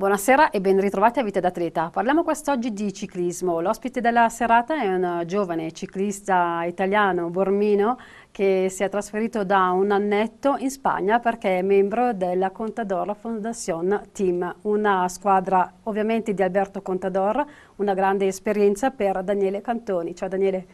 Buonasera e ben ritrovati a Vita d'Atleta. Parliamo quest'oggi di ciclismo. L'ospite della serata è un giovane ciclista italiano, Bormino, che si è trasferito da un annetto in Spagna perché è membro della Contador Fondación Team, una squadra ovviamente di Alberto Contador, una grande esperienza per Daniele Cantoni. Ciao Daniele.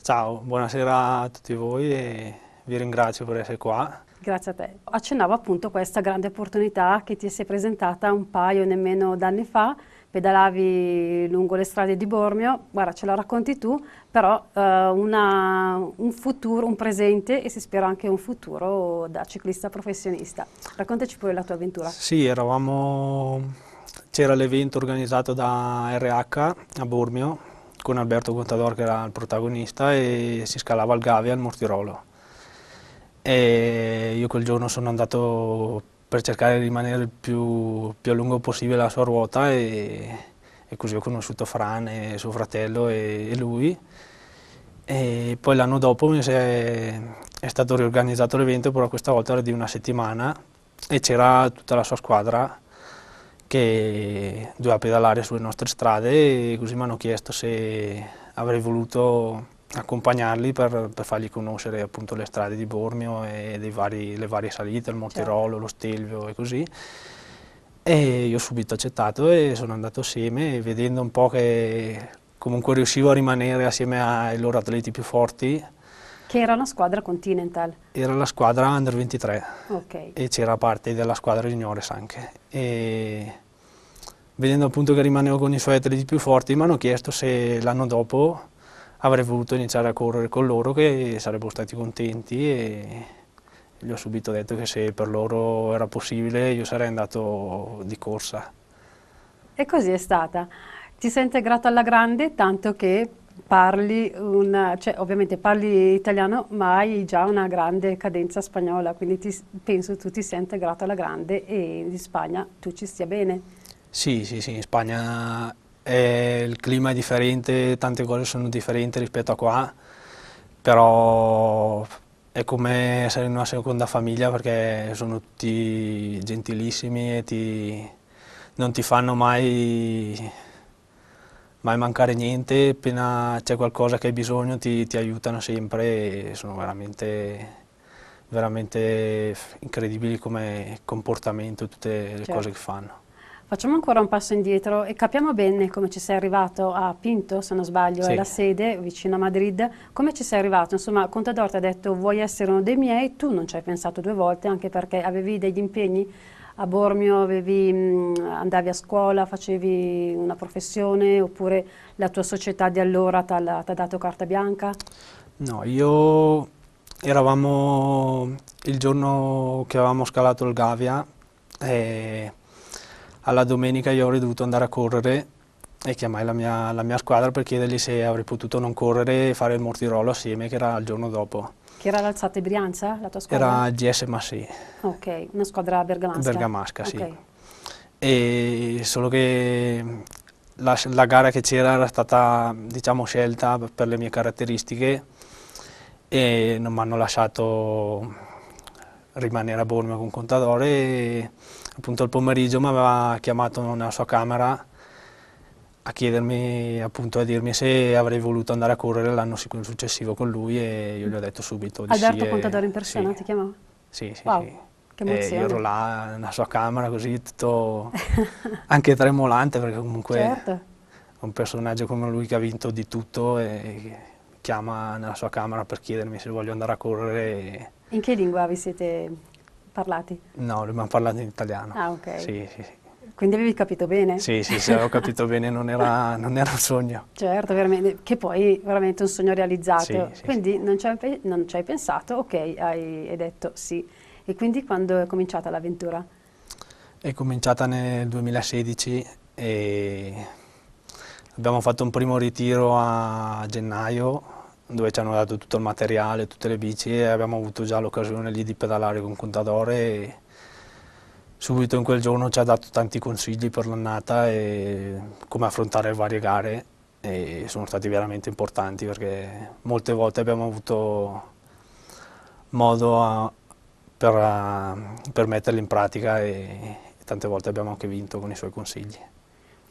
Ciao, buonasera a tutti voi e vi ringrazio per essere qua Grazie a te. Accennavo appunto questa grande opportunità che ti si è presentata un paio nemmeno d'anni fa, pedalavi lungo le strade di Bormio, guarda ce la racconti tu, però eh, una, un futuro, un presente e si spera anche un futuro da ciclista professionista. Raccontaci poi la tua avventura. Sì, c'era l'evento organizzato da RH a Bormio con Alberto Contador che era il protagonista e si scalava al Gavi al Mortirolo e io quel giorno sono andato per cercare di rimanere il più, più a lungo possibile alla sua ruota e, e, così ho conosciuto Fran e suo fratello e, e lui. E poi l'anno dopo è, è stato riorganizzato l'evento, però questa volta era di una settimana e c'era tutta la sua squadra che doveva pedalare sulle nostre strade e così mi hanno chiesto se avrei voluto accompagnarli per, per, fargli conoscere appunto le strade di Bormio e vari, le varie salite, il Monterolo, certo. lo Stelvio e così. E io ho subito accettato e sono andato assieme vedendo un po' che comunque riuscivo a rimanere assieme ai loro atleti più forti. Che era la squadra Continental? Era la squadra Under 23 okay. e c'era parte della squadra Juniores anche. E vedendo appunto che rimanevo con i suoi atleti più forti mi hanno chiesto se l'anno dopo avrei voluto iniziare a correre con loro che sarebbero stati contenti e gli ho subito detto che se per loro era possibile io sarei andato di corsa. E così è stata. Ti sei integrato alla grande tanto che parli, una, cioè, ovviamente parli italiano ma hai già una grande cadenza spagnola, quindi ti, penso tu ti sei integrato alla grande e in Spagna tu ci stia bene. Sì, sì, sì, in Spagna eh, il clima è differente, tante cose sono differenti rispetto a qua, però è come essere in una seconda famiglia perché sono tutti gentilissimi e ti, non ti fanno mai, mai, mancare niente, appena c'è qualcosa che hai bisogno ti, ti aiutano sempre e sono veramente veramente incredibili come comportamento, tutte le certo. cose che fanno. Facciamo ancora un passo indietro e capiamo bene come ci sei arrivato a Pinto, se non sbaglio, sì. è la sede vicino a Madrid. Come ci sei arrivato? Insomma, Contador ti ha detto vuoi essere uno dei miei, tu non ci hai pensato due volte anche perché avevi degli impegni a Bormio, avevi, mm, andavi a scuola, facevi una professione oppure la tua società di allora ti ha dato carta bianca? No, io eravamo il giorno che avevamo scalato il Gavia e alla domenica io avrei dovuto andare a correre e chiamai la mia, la mia squadra per chiedergli se avrei potuto non correre e fare il mortirolo assieme, che era il giorno dopo. Che era l'Alzate Brianza, la tua squadra? Era GS Massì. Ok, una squadra bergamasca? Bergamasca, sì. Okay. E solo che la, la gara che c'era era stata, diciamo, scelta per le mie caratteristiche e non mi hanno lasciato rimanere a Bormio con Contadore appunto il pomeriggio mi aveva chiamato nella sua camera a chiedermi, appunto, a dirmi se avrei voluto andare a correre l'anno successivo con lui e io gli ho detto subito di Alberto sì Contadoro in persona sì. ti chiamava? Sì, sì, wow. sì. Che emozione. E ero là nella sua camera così tutto anche tremolante perché comunque certo. un personaggio come lui che ha vinto di tutto e chiama nella sua camera per chiedermi se voglio andare a correre. In che lingua vi siete parlati? No, abbiamo parlato in italiano. Ah, ok. Sì, sì, sì. Quindi avevi capito bene? Sì, sì, sì, avevo capito bene, non era, non era, un sogno. Certo, veramente, che poi veramente un sogno realizzato. Sì, sì, quindi sì. Non, ci hai, non, ci hai, pensato, ok, hai, hai, detto sì. E quindi quando è cominciata l'avventura? È cominciata nel 2016 e abbiamo fatto un primo ritiro a gennaio dove ci hanno dato tutto il materiale, tutte le bici e abbiamo avuto già l'occasione lì di pedalare con Contadore e subito in quel giorno ci ha dato tanti consigli per l'annata e come affrontare varie gare e sono stati veramente importanti perché molte volte abbiamo avuto modo a, per, a, per metterli in pratica e, e tante volte abbiamo anche vinto con i suoi consigli.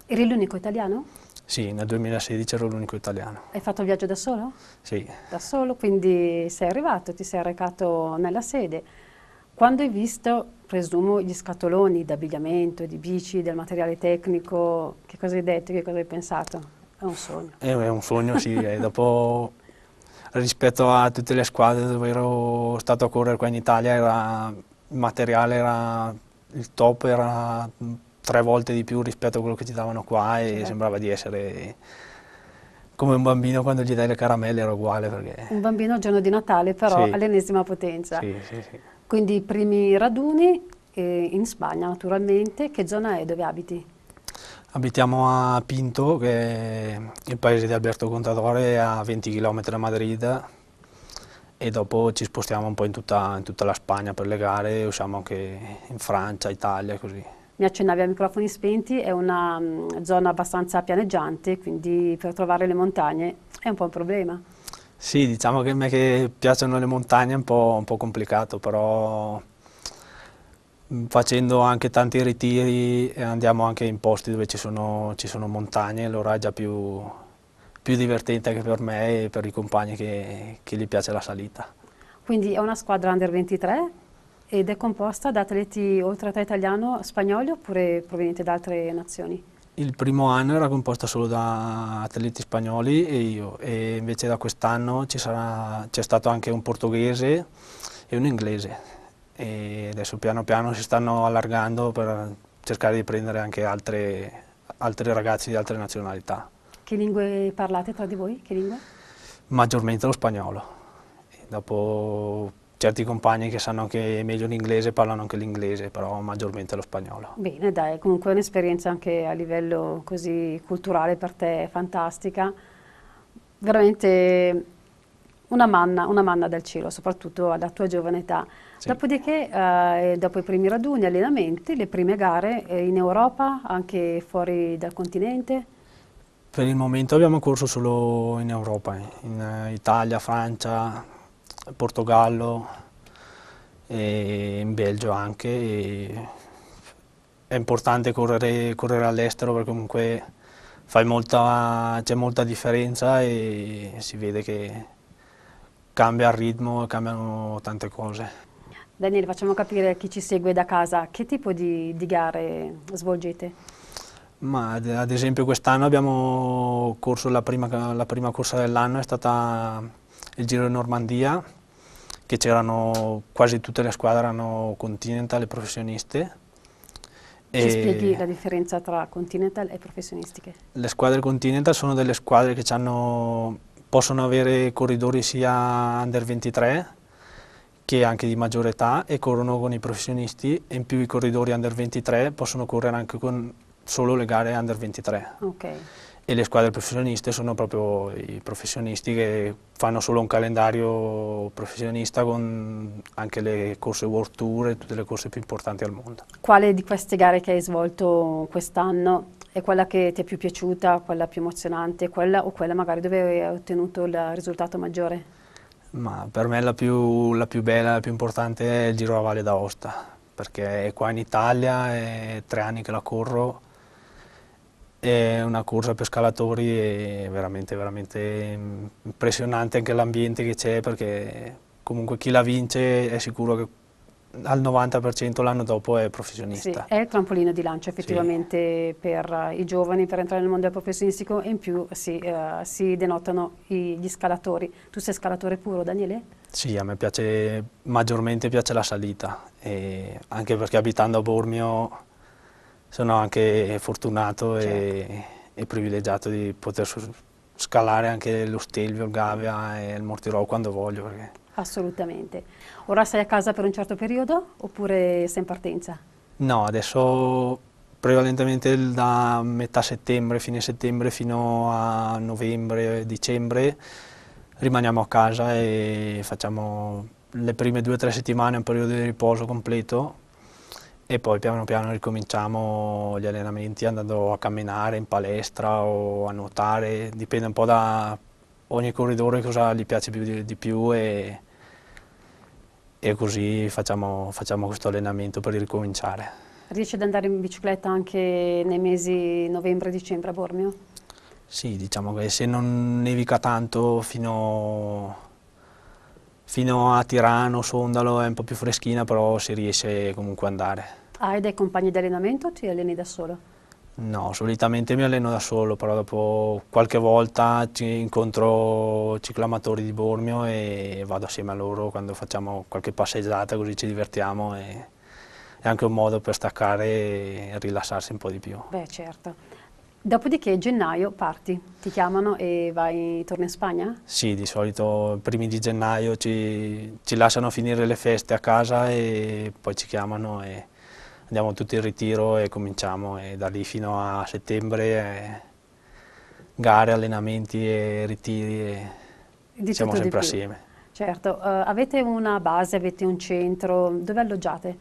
Eri l'unico italiano? Sì, nel 2016 ero l'unico italiano. Hai fatto il viaggio da solo? Sì. Da solo, quindi sei arrivato, ti sei recato nella sede. Quando hai visto, presumo, gli scatoloni d'abbigliamento, di bici, del materiale tecnico, che cosa hai detto, che cosa hai pensato? È un sogno. Eh, è un sogno, sì. e dopo, rispetto a tutte le squadre dove ero stato a correre qua in Italia, era, il materiale era il top, era tre volte di più rispetto a quello che ci davano qua e certo. sembrava di essere come un bambino quando gli dai le caramelle era uguale. Perché... Un bambino al giorno di Natale però sì. all'ennesima potenza. Sì, sì, sì. Quindi i primi raduni eh, in Spagna naturalmente, che zona è dove abiti? Abitiamo a Pinto, che è il paese di Alberto Contadore, a 20 km da Madrid e dopo ci spostiamo un po' in tutta, in tutta la Spagna per le gare, usciamo anche in Francia, Italia e così mi accennavi a microfoni spenti, è una mh, mm, zona abbastanza pianeggiante, quindi per trovare le montagne è un po' un problema. Sì, diciamo che a me che piacciono le montagne è un po', un po complicato, però mm, facendo anche tanti ritiri eh, andiamo anche in posti dove ci sono, ci sono montagne, allora è già più, più, divertente anche per me e per i compagni che, che gli piace la salita. Quindi è una squadra under 23? ed è composta da atleti oltre a te italiano, spagnoli oppure provenienti da altre nazioni? Il primo anno era composta solo da atleti spagnoli e io, e invece da quest'anno c'è stato anche un portoghese e un inglese. E adesso piano piano si stanno allargando per cercare di prendere anche altre, altri ragazzi di altre nazionalità. Che lingue parlate tra di voi? Maggiormente lo spagnolo. E dopo certi compagni che sanno anche meglio l'inglese parlano anche l'inglese, però maggiormente lo spagnolo. Bene, dai, comunque è un'esperienza anche a livello così culturale per te fantastica, veramente una manna, una manna dal cielo, soprattutto alla tua giovane età. Sì. Dopodiché, eh, dopo i primi raduni, allenamenti, le prime gare eh, in Europa, anche fuori dal continente? Per il momento abbiamo corso solo in Europa, eh, in eh, Italia, Francia, Portogallo e in Belgio anche. è importante correre, correre all'estero perché comunque c'è molta differenza e si vede che cambia il ritmo e cambiano tante cose. Daniele, facciamo capire a chi ci segue da casa che tipo di, di gare svolgete? Ma ad esempio quest'anno abbiamo corso la prima, la prima corsa dell'anno, è stata il Giro di Normandia, che c'erano quasi tutte le squadre erano Continental e professioniste. Ci spieghi la differenza tra Continental e professionistiche? Le squadre Continental sono delle squadre che possono avere corridori sia under 23 che anche di maggiore età e corrono con i professionisti e in più i corridori under 23 possono correre anche con solo le gare under 23. Okay e le squadre professioniste sono proprio i professionisti che fanno solo un calendario professionista con anche le corse World Tour e tutte le corse più importanti al mondo. Quale di queste gare che hai svolto quest'anno è quella che ti è più piaciuta, quella più emozionante, quella o quella magari dove hai ottenuto il risultato maggiore? Ma per me la più, la più bella, la più importante è il Giro a Valle d'Aosta, perché è qua in Italia, è tre anni che la corro, è una corsa per scalatori e veramente, veramente impressionante anche l'ambiente che c'è perché comunque chi la vince è sicuro che al 90% l'anno dopo è professionista. Sì, è il trampolino di lancio effettivamente sì. per i giovani per entrare nel mondo professionistico e in più si, uh, eh, si denotano i, gli scalatori. Tu sei scalatore puro, Daniele? Sì, a me piace, maggiormente piace la salita, anche perché abitando a Bormio sono anche fortunato certo. e, e, privilegiato di poter scalare anche lo Stelvio, il Gavia e il Mortirolo quando voglio. Perché... Assolutamente. Ora sei a casa per un certo periodo oppure sei in partenza? No, adesso prevalentemente da metà settembre, fine settembre fino a novembre, dicembre rimaniamo a casa e facciamo le prime due o tre settimane un periodo di riposo completo e poi piano piano ricominciamo gli allenamenti andando a camminare in palestra o a nuotare, dipende un po' da ogni corridore cosa gli piace più, di, più e, e così facciamo, facciamo questo allenamento per ricominciare. Riesci ad andare in bicicletta anche nei mesi novembre e dicembre a Bormio? Sì, diciamo che se non nevica tanto fino fino a Tirano, Sondalo è un po' più freschina, però si riesce comunque ad andare. Hai dei compagni di allenamento o ti alleni da solo? No, solitamente mi alleno da solo, però dopo qualche volta incontro ciclamatori di Bormio e vado assieme a loro quando facciamo qualche passeggiata così ci divertiamo e è anche un modo per staccare e rilassarsi un po' di più. Beh certo. Dopodiché gennaio parti, ti chiamano e vai, torni in Spagna? Sì, di solito primi di gennaio ci, ci, lasciano finire le feste a casa e poi ci chiamano e andiamo tutti in ritiro e cominciamo e da lì fino a settembre eh, gare, allenamenti e ritiri e di siamo sempre assieme. Certo, uh, avete una base, avete un centro, dove alloggiate?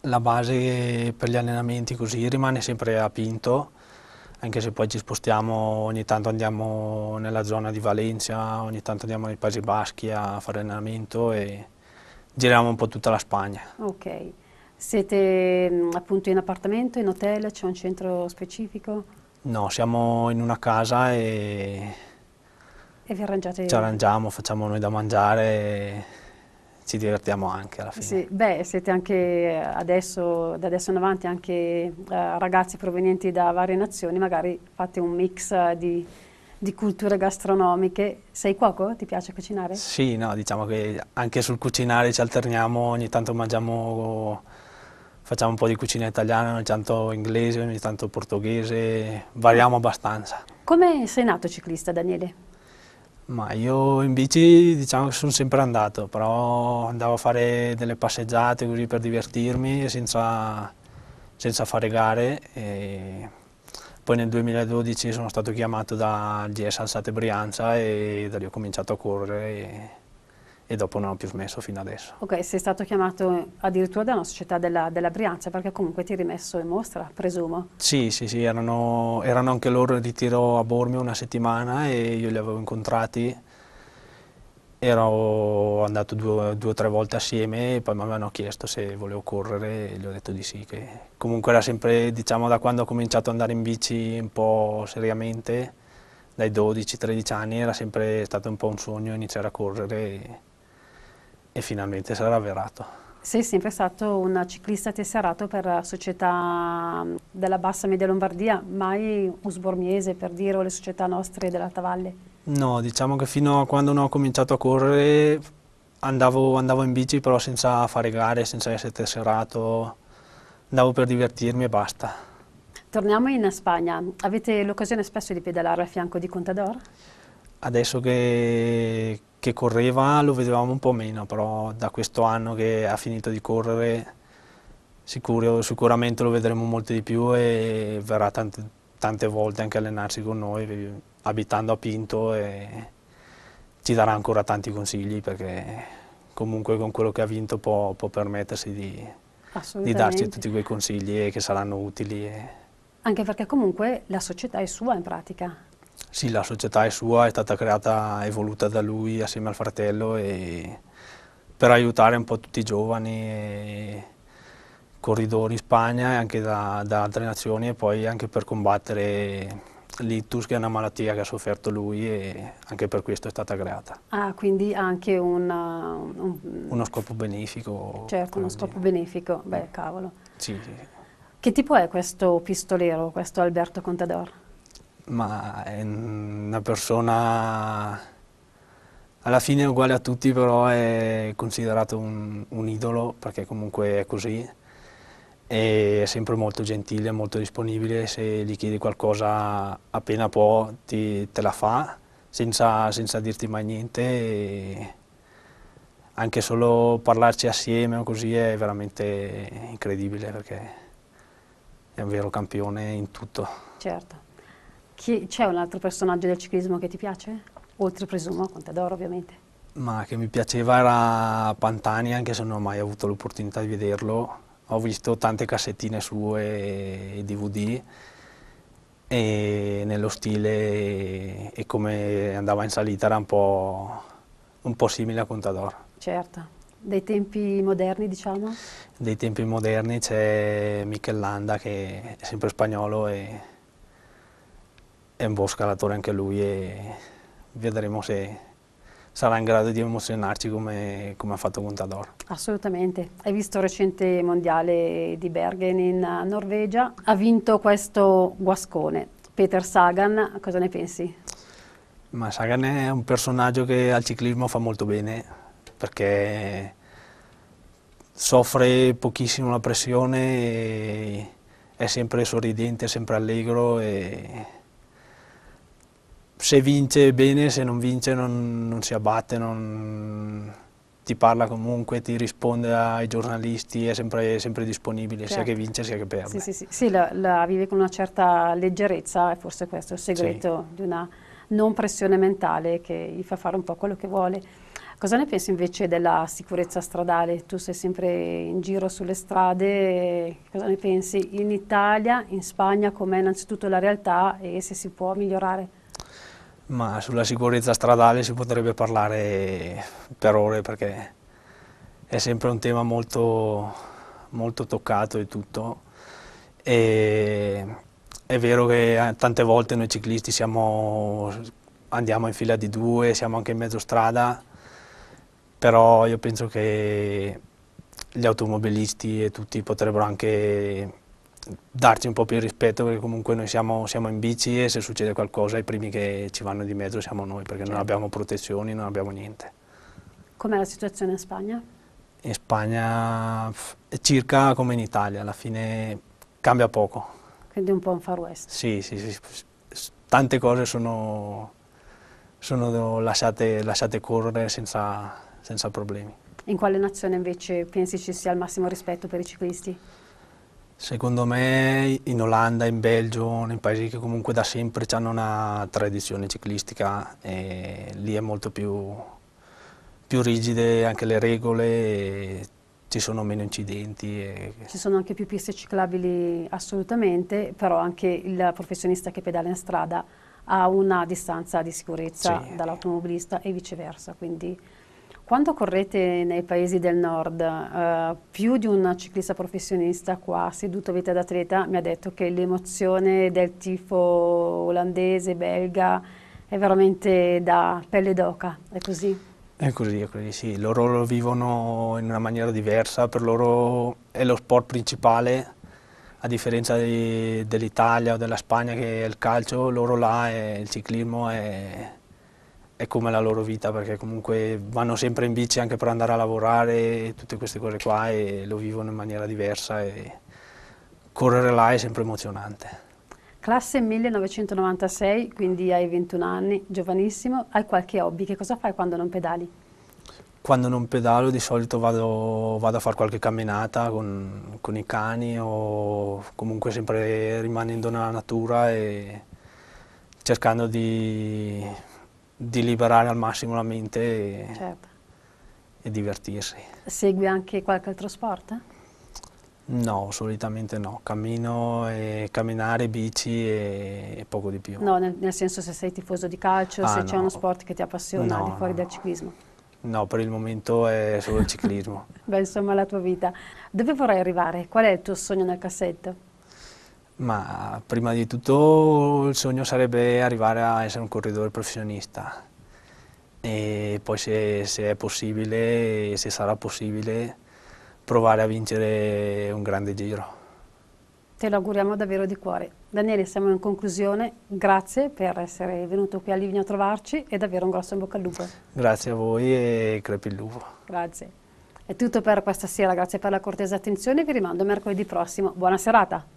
La base per gli allenamenti così rimane sempre a Pinto, anche se poi ci spostiamo, ogni tanto andiamo nella zona di Valencia, ogni tanto andiamo nei Paesi Baschi a fare allenamento e giriamo un po' tutta la Spagna. Ok, siete mm, appunto in appartamento, in hotel, c'è un centro specifico? No, siamo in una casa e, e vi arrangiate... ci arrangiamo, facciamo noi da mangiare. E ci divertiamo anche alla fine. Sì, beh, siete anche eh, adesso, da adesso in avanti anche eh, ragazzi provenienti da varie nazioni, magari fate un mix eh, di, di, culture gastronomiche. Sei cuoco? Ti piace cucinare? Sì, no, diciamo che anche sul cucinare ci alterniamo, ogni tanto mangiamo, facciamo un po' di cucina italiana, ogni tanto inglese, ogni tanto portoghese, variamo abbastanza. Come sei nato ciclista, Daniele? Ma io in bici diciamo che sono sempre andato, però andavo a fare delle passeggiate così per divertirmi senza, senza fare gare. E poi nel 2012 sono stato chiamato da GS Alzate Brianza e da lì ho cominciato a correre e dopo non ho più smesso fino adesso. Ok, sei stato chiamato addirittura da una società della, della Brianza perché comunque ti hai rimesso in mostra, presumo. Sì, sì, sì, erano, erano anche loro in ritiro a Bormio una settimana e io li avevo incontrati. Ero andato due, o tre volte assieme e poi mi avevano chiesto se volevo correre e gli ho detto di sì. comunque era sempre, diciamo, da quando ho cominciato ad andare in bici un po' seriamente, dai 12-13 anni, era sempre stato un po' un sogno iniziare a correre. E e finalmente sarà avverato. Sei sempre stato un ciclista tesserato per la società mm, della bassa media Lombardia, mai usbormiese per dire o le società nostre dell'Alta Valle? No, diciamo che fino a quando non ho cominciato a correre andavo, andavo in bici però senza fare gare, senza essere tesserato, andavo per divertirmi e basta. Torniamo in Spagna, avete l'occasione spesso di pedalare al fianco di Contador? Adesso che, che correva lo vedevamo un po' meno, però da questo anno che ha finito di correre sicuro, sicuramente lo vedremo molto di più e verrà tante, tante volte anche a allenarsi con noi, abitando a Pinto e ci darà ancora tanti consigli perché comunque con quello che ha vinto può, può permettersi di, di, darci tutti quei consigli che saranno utili. E... Anche perché comunque la società è sua in pratica, sì, la società è sua, è stata creata e voluta da lui assieme al fratello e per aiutare un po' tutti i giovani corridori in Spagna e anche da, da altre nazioni e poi anche per combattere l'ictus che è una malattia che ha sofferto lui e anche per questo è stata creata. Ah, quindi anche una, uh, un, uno scopo benefico. Certo, uno dire. scopo benefico, beh cavolo. Sì, sì. Che tipo è questo pistolero, questo Alberto Contador? ma è una persona alla fine è uguale a tutti però è considerato un, un idolo perché comunque è così e è sempre molto gentile, molto disponibile, se gli chiedi qualcosa appena può ti, te la fa senza, senza dirti mai niente E anche solo parlarci assieme o così è veramente incredibile perché è un vero campione in tutto. Certo c'è un altro personaggio del ciclismo che ti piace? Oltre Presumo, Contador ovviamente. Ma che mi piaceva era Pantani, anche se non ho mai avuto l'opportunità di vederlo. Ho visto tante cassettine sue e DVD e nello stile e come andava in salita era un po', un po simile a Contador. Certo. Dei tempi moderni, diciamo? Dei tempi moderni c'è Michel Landa, che è sempre spagnolo e è un buon scalatore anche lui e vedremo se sarà in grado di emozionarci come, come ha fatto Contador. Assolutamente, hai visto il recente mondiale di Bergen in eh, Norvegia, ha vinto questo guascone, Peter Sagan, cosa ne pensi? Ma Sagan è un personaggio che al ciclismo fa molto bene perché soffre pochissimo la pressione, e è sempre sorridente, sempre allegro e se vince bene, se non vince non, non si abbatte, non, ti parla comunque, ti risponde ai giornalisti, è sempre, sempre disponibile, certo. sia che vince sia che perde. Sì, sì, sì, sì la, la, vive con una certa leggerezza e forse questo è il segreto di una non pressione mentale che gli fa fare un po' quello che vuole. Cosa ne pensi invece della sicurezza stradale? Tu sei sempre in giro sulle strade, cosa ne pensi in Italia, in Spagna, com'è innanzitutto la realtà e se si può migliorare? Ma sulla sicurezza stradale si potrebbe parlare per ore perché è sempre un tema molto, molto toccato e tutto. E è vero che eh, tante volte noi ciclisti siamo, andiamo in fila di due, siamo anche in mezzo strada, però io penso che gli automobilisti e tutti potrebbero anche darci un po' più rispetto perché comunque noi siamo, siamo, in bici e se succede qualcosa i primi che ci vanno di mezzo siamo noi perché certo. non abbiamo protezioni, non abbiamo niente. Com'è la situazione in Spagna? In Spagna è circa come in Italia, alla fine cambia poco. Quindi un po' un far west. Sì, sì, sì. tante cose sono, sono lasciate, lasciate, correre senza, senza problemi. In quale nazione invece pensi ci sia il massimo rispetto per i ciclisti? Secondo me in Olanda, in Belgio, nei paesi che comunque da sempre hanno una tradizione ciclistica, lì è molto più, più, rigide anche le regole, ci sono meno incidenti. E... Ci sono anche più piste ciclabili assolutamente, però anche il professionista che pedala in strada ha una distanza di sicurezza sì. dall'automobilista e viceversa, quindi quando correte nei paesi del nord, eh, più di un ciclista professionista qua seduto a vita d'atleta mi ha detto che l'emozione del tifo olandese, belga, è veramente da pelle d'oca, è così? È così, è così, sì. Loro lo vivono in una maniera diversa, per loro è lo sport principale, a differenza di, dell'Italia o della Spagna che è il calcio, loro là è, il ciclismo è è come la loro vita perché comunque vanno sempre in bici anche per andare a lavorare e tutte queste cose qua e lo vivono in maniera diversa e correre là è sempre emozionante. Classe 1996, quindi hai 21 anni, giovanissimo, hai qualche hobby, che cosa fai quando non pedali? Quando non pedalo di solito vado, vado a fare qualche camminata con, con i cani o comunque sempre rimanendo nella natura e cercando di di liberare al massimo la mente e, certo. e divertirsi. Segui anche qualche altro sport? No, solitamente no, cammino, e camminare, bici e, e poco di più. No, nel, nel, senso se sei tifoso di calcio, ah, se no. c'è uno sport che ti appassiona no, al di fuori no, dal ciclismo. No, per il momento è solo il ciclismo. Beh, insomma, la tua vita. Dove vorrai arrivare? Qual è il tuo sogno nel cassetto? Ma prima di tutto il sogno sarebbe arrivare a essere un corridore professionista e poi se, se è possibile, se sarà possibile, provare a vincere un grande giro. Te lo auguriamo davvero di cuore. Daniele, siamo in conclusione, grazie per essere venuto qui a Livigno a trovarci e davvero un grosso in bocca al lupo. Grazie a voi e crepi il lupo. Grazie. È tutto per questa sera, grazie per la cortesa attenzione, vi rimando mercoledì prossimo. Buona serata.